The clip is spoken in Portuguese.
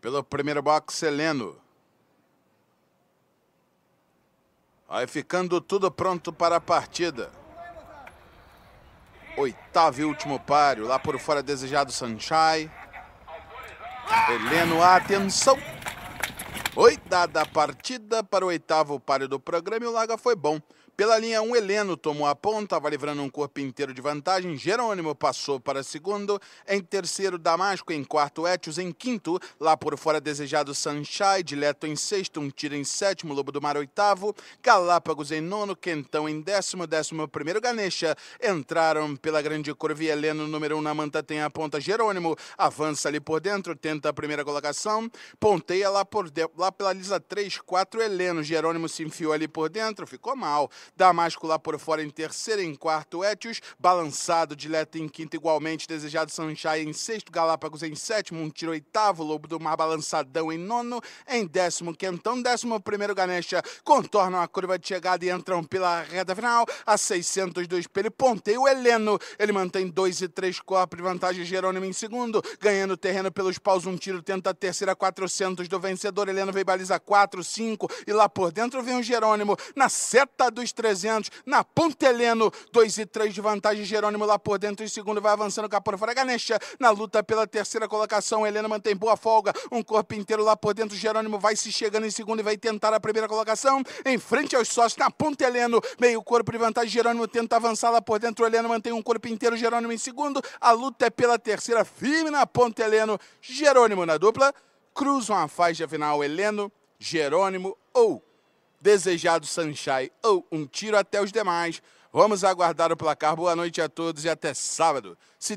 pelo primeiro box, Heleno. Aí ficando tudo pronto para a partida. Oitavo e último páreo. Lá por fora, desejado Sanchai. Heleno, atenção! Oi, dada a partida para o oitavo páreo do programa e o Laga foi bom. Pela linha 1, um, Heleno tomou a ponta, estava livrando um corpo inteiro de vantagem. Jerônimo passou para segundo. Em terceiro, Damasco. Em quarto, Etios. Em quinto, lá por fora, Desejado Sunshine. Dileto em sexto, um tiro em sétimo. Lobo do Mar, oitavo. Galápagos em nono. Quentão em décimo. Décimo primeiro, Ganesha. Entraram pela grande curva e Heleno, número 1 um, na manta, tem a ponta. Jerônimo avança ali por dentro, tenta a primeira colocação. Ponteia lá, por de... lá pela lisa 3, 4, Heleno. Jerônimo se enfiou ali por dentro, ficou mal. Damasco lá por fora em terceiro, em quarto Etios, Balançado, Dileta em quinto igualmente, Desejado Sunshine em sexto, Galápagos em sétimo, um tiro oitavo, Lobo do Mar Balançadão em nono, em décimo Quentão, décimo primeiro Ganesha, contornam a curva de chegada e entram pela reta final, a 600 do espelho, ponteio Heleno, ele mantém dois e três corpos, vantagem Jerônimo em segundo, ganhando terreno pelos paus, um tiro tenta a terceira, 400 do vencedor, Heleno vem baliza 4, 5 e lá por dentro vem o Jerônimo, na seta dos 300. Na Ponte Heleno, 2 e 3 de vantagem. Jerônimo lá por dentro em segundo, vai avançando cá por fora. Ganesha na luta pela terceira colocação. Helena mantém boa folga. Um corpo inteiro lá por dentro. Jerônimo vai se chegando em segundo e vai tentar a primeira colocação. Em frente aos sócios, na Ponte Heleno. Meio corpo de vantagem. Jerônimo tenta avançar lá por dentro. Helena mantém um corpo inteiro. Jerônimo em segundo. A luta é pela terceira. Firme na Ponte Heleno. Jerônimo na dupla. Cruzam a faixa final. Heleno, Jerônimo ou Desejado Sunshine ou Um Tiro até os Demais. Vamos aguardar o placar. Boa noite a todos e até sábado. Se Deus